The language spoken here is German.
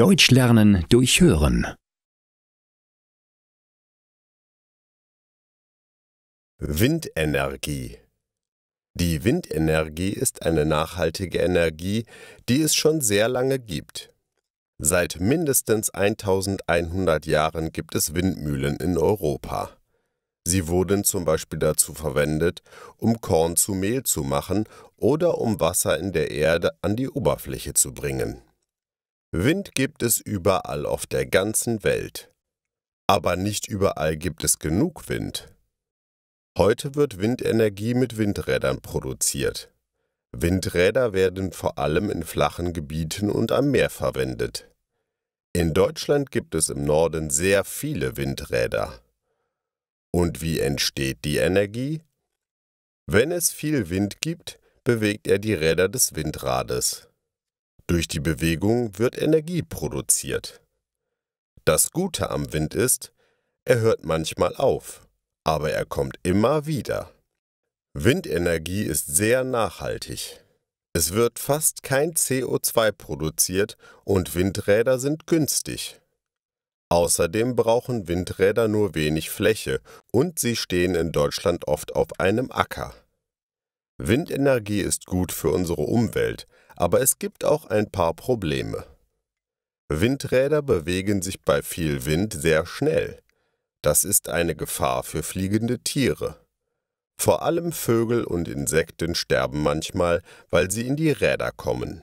Deutsch lernen durch Hören. Windenergie Die Windenergie ist eine nachhaltige Energie, die es schon sehr lange gibt. Seit mindestens 1100 Jahren gibt es Windmühlen in Europa. Sie wurden zum Beispiel dazu verwendet, um Korn zu Mehl zu machen oder um Wasser in der Erde an die Oberfläche zu bringen. Wind gibt es überall auf der ganzen Welt. Aber nicht überall gibt es genug Wind. Heute wird Windenergie mit Windrädern produziert. Windräder werden vor allem in flachen Gebieten und am Meer verwendet. In Deutschland gibt es im Norden sehr viele Windräder. Und wie entsteht die Energie? Wenn es viel Wind gibt, bewegt er die Räder des Windrades. Durch die Bewegung wird Energie produziert. Das Gute am Wind ist, er hört manchmal auf, aber er kommt immer wieder. Windenergie ist sehr nachhaltig. Es wird fast kein CO2 produziert und Windräder sind günstig. Außerdem brauchen Windräder nur wenig Fläche und sie stehen in Deutschland oft auf einem Acker. Windenergie ist gut für unsere Umwelt, aber es gibt auch ein paar Probleme. Windräder bewegen sich bei viel Wind sehr schnell. Das ist eine Gefahr für fliegende Tiere. Vor allem Vögel und Insekten sterben manchmal, weil sie in die Räder kommen.